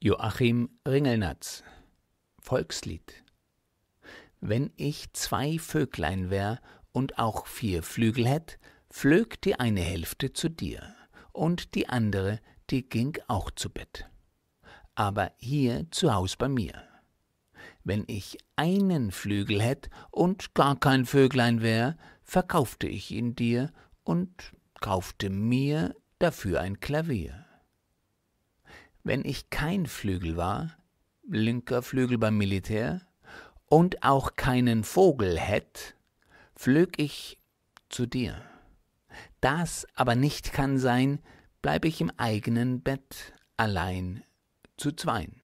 Joachim Ringelnatz Volkslied Wenn ich zwei Vöglein wär und auch vier Flügel hätt, flög die eine Hälfte zu dir, und die andere, die ging auch zu Bett. Aber hier zu Haus bei mir. Wenn ich einen Flügel hätt und gar kein Vöglein wär, verkaufte ich ihn dir und kaufte mir dafür ein Klavier wenn ich kein Flügel war, linker Flügel beim Militär, und auch keinen Vogel hätt, flög ich zu dir. Das aber nicht kann sein, bleib ich im eigenen Bett allein zu zwein.